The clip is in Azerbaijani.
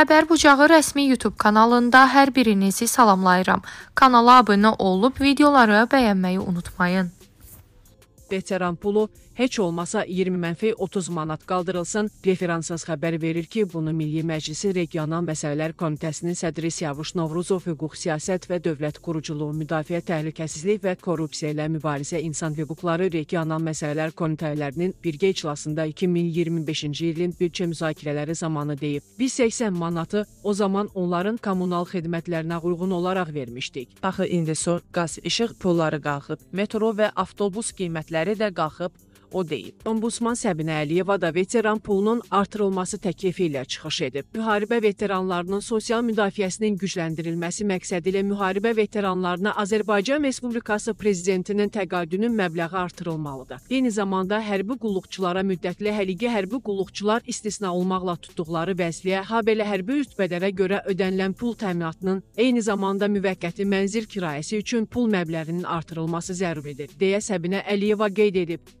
Xəbər bucağı rəsmi YouTube kanalında hər birinizi salamlayıram. Kanala abunə olub videoları bəyənməyi unutmayın veteran pulu heç olmasa 20 mənfi 30 manat qaldırılsın. Referanssız xəbər verir ki, bunu Milli Məclisi Regional Məsələlər Komitəsinin sədri Siyavuş Novruzov hüquq siyasət və dövlət quruculuğu, müdafiə, təhlükəsizlik və korrupsiya ilə mübarizə insan hüquqları Regional Məsələlər Komitələrinin birgə iclasında 2025-ci ilin büdcə müzakirələri zamanı deyib. Biz 80 manatı o zaman onların kommunal xidmətlərinə uyğun olaraq vermişdik. Axı indi qaz, işıq pulları qalxıb, metro və avtobus qiymətləri sahibləri də qalxıb O deyib, Ombudsman Səbinə Əliyeva da veteran pulunun artırılması təklifi ilə çıxış edib. Müharibə veteranlarının sosial müdafiəsinin gücləndirilməsi məqsədi ilə müharibə veteranlarına Azərbaycan Respublikası prezidentinin təqaüdünün məbləği artırılmalıdır. Eyni zamanda hərbi qulluqçulara müddətli həliqə hərbi qulluqçular istisna olmaqla tutduqları vəzifəyə, habelə hərbi rütbələrə görə ödənilən pul təminatının, eyni zamanda müvəqqəti mənzil kirayəsi üçün pul məbləğinin artırılması zəruridir, deyə Səbinə Əliyeva qeyd edib.